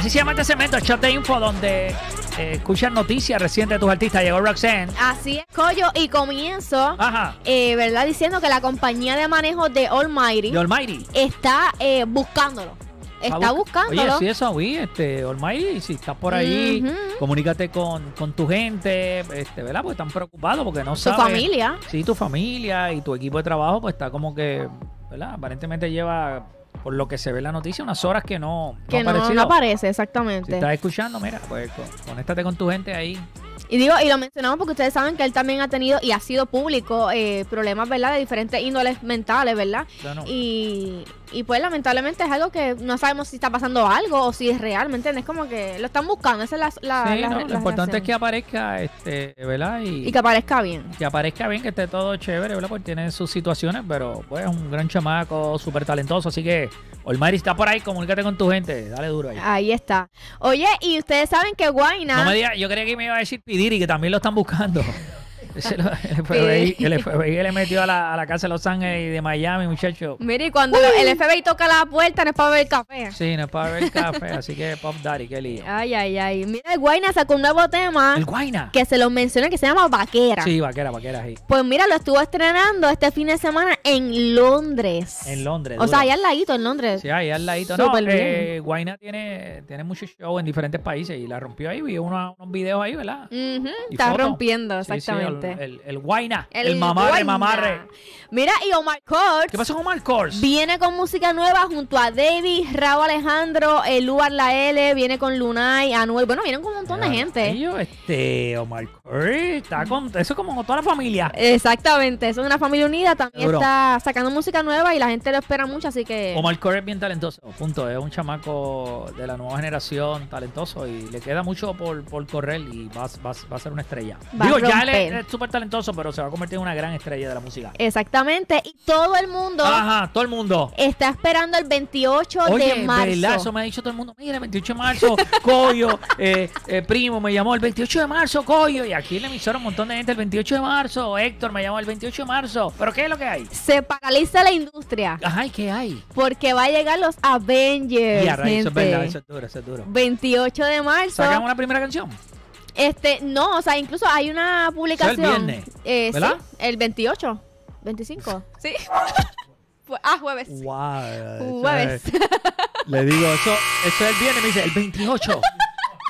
Así se llama este segmento, el chat de info, donde eh, escuchas noticias recientes de tus artistas. Llegó Roxanne. Así es, Coyo, y comienzo, eh, ¿verdad? Diciendo que la compañía de manejo de Almighty, de está eh, buscándolo. Está buscándolo. Oye, sí, eso vi, este, Almighty, si estás por ahí, comunícate con, tu gente, este, ¿verdad? Porque están preocupados porque no saben. Tu familia. Sí, tu familia y tu equipo de trabajo, pues está como que, ¿verdad? Aparentemente lleva por lo que se ve la noticia, unas horas que no, que no, aparece, exactamente. Si estás escuchando, mira, pues conéctate con tu gente ahí. Y digo, y lo mencionamos porque ustedes saben que él también ha tenido y ha sido público eh, problemas, ¿verdad? De diferentes índoles mentales, ¿verdad? Y, y pues lamentablemente es algo que no sabemos si está pasando algo o si es real, ¿me entiendes? Como que lo están buscando, esa es la... lo importante es que aparezca, este, ¿verdad? Y, y, que aparezca bien. Que aparezca bien, que esté todo chévere, ¿verdad? Porque tiene sus situaciones, pero pues es un gran chamaco, súper talentoso, así que... Olmaris está por ahí, comunícate con tu gente. Dale duro ahí. Ahí está. Oye, y ustedes saben que Guayna. No yo creía que me iba a decir y que también lo están buscando. el, FBI, le metió a la, a la, casa de Los Ángeles y de Miami, muchacho. Mire, cuando el FBI toca la puerta no es para beber café. Sí, no es para beber café, así que Pop Daddy, qué lío. Ay, ay, ay. Mira, el Guaina sacó un nuevo tema. ¿El Guaina? Que se lo mencioné que se llama Vaquera. Sí, Vaquera, Vaquera, sí. Pues mira, lo estuvo estrenando este fin de semana en Londres. En Londres. O sea, ahí al ladito, en Londres. Sí, ahí al ladito. Súper no, bien. Eh, tiene, tiene muchos shows en diferentes países y la rompió ahí. Vi unos, unos videos ahí, ¿verdad? está rompiendo, exactamente. El, el, guayna. El, el mamarre, mamarre. Mira, y Omar Kors. ¿Qué pasa con Omar Kors? Viene con música nueva junto a David, Raúl Alejandro, el Luar La L, viene con Lunay, Anuel. Bueno, vienen con un montón de gente. este Omar Kors está con. Eso es como con toda la familia. Exactamente, eso es una familia unida. También está sacando música nueva y la gente lo espera mucho, así que. Omar Kors es bien talentoso. Punto. Es un chamaco de la nueva generación, talentoso y le queda mucho por, por correr y va, va, a ser una estrella. Digo, ya le, súper talentoso, pero se va a convertir en una gran estrella de la música. Exactamente. Y todo el mundo. Ajá, todo el mundo. Está esperando el 28 de marzo. me ha dicho todo el mundo. Mira, el 28 de marzo, Coyo, eh, eh, primo, me llamó el 28 de marzo, Coyo. Y aquí en la emisora un montón de gente el 28 de marzo. Héctor me llamó el 28 de marzo. ¿Pero qué es lo que hay? Se paraliza la industria. Ajá, ¿y qué hay? Porque va a llegar los Avengers. Y eso es eso es duro, eso es duro. 28 de marzo. ¿Sacamos la primera canción? Este, no, o sea, incluso hay una publicación. el viernes, eh, ¿verdad? el 28, 25. Sí. ah, jueves. Wow. Jueves. Le digo, eso, eso es el viernes, me dice, el 28.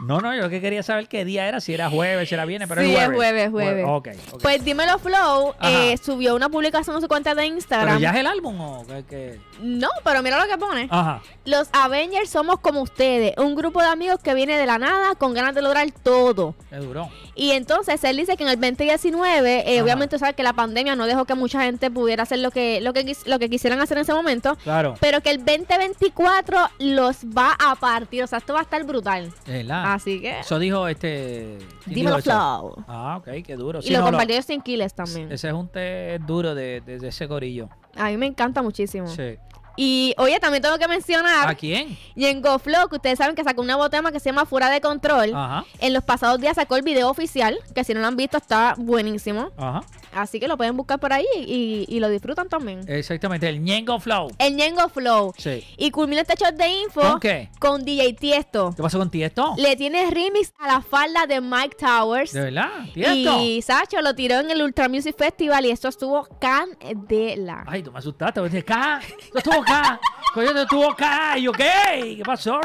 No, no, yo que quería saber qué día era, si era jueves, si era viernes, pero sí, es jueves. es jueves, jueves. Okay, okay. Pues Dímelo Flow eh, subió una publicación en su cuenta de Instagram. ¿Pero ya es el álbum o qué, No, pero mira lo que pone. Ajá. Los Avengers somos como ustedes, un grupo de amigos que viene de la nada con ganas de lograr todo. Qué duro. Y entonces él dice que en el 2019, eh, obviamente sabes que la pandemia no dejó que mucha gente pudiera hacer lo que, lo lo que quisieran hacer en ese momento. Claro. Pero que el 2024 los va a partir. O sea, esto va a estar brutal. Es Así que. Eso dijo este. Dímelo Flow. Ah, ok, qué duro. Y sí, lo compartió sin Kiles también. Ese es un té duro de, ese gorillo. A mí me encanta muchísimo. Sí. Y oye, también tengo que mencionar. ¿A quién? Y en Flow, que ustedes saben que sacó un nuevo tema que se llama Fuera de Control. Ajá. En los pasados días sacó el video oficial, que si no lo han visto está buenísimo. Ajá. Así que lo pueden buscar por ahí y, y lo disfrutan también. Exactamente, el Ñengo Flow. El Ñengo Flow. Sí. Y culmina este show de info. ¿Con DJ Tiesto. ¿Qué pasó con Tiesto? Le tiene remix a la falda de Mike Towers. ¿De verdad? ¿Tiesto? Y Sacho lo tiró en el Ultra Music Festival y esto estuvo candela. Ay, tú me asustaste. Dices, ¿ca? estuvo acá. Coño, estuvo acá. ¿Y yo qué? ¿Qué pasó?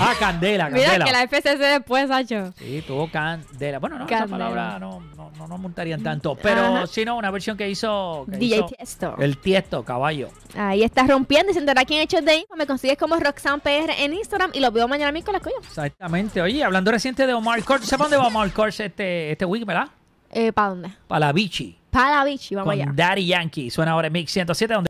Ah, candela, candela. Mira que la FCC después, Sacho. Sí, tuvo candela. Bueno, no, esa palabra no no no montarían tanto. Mm, pero sino no, una versión que hizo. DJ Tiesto. El Tiesto, caballo. Ahí está rompiendo. Y si aquí en hecho de Info, pues me consigues como Roxanne PR en Instagram y lo veo mañana con la coño. Exactamente. Oye, hablando reciente de Omar Course, ¿sabes dónde va Omar Course este, este week, verdad? Eh, ¿Para dónde? Para la Bichi. Para la Bichi, vamos Con allá. Daddy Yankee. Suena ahora en Mix 107, donde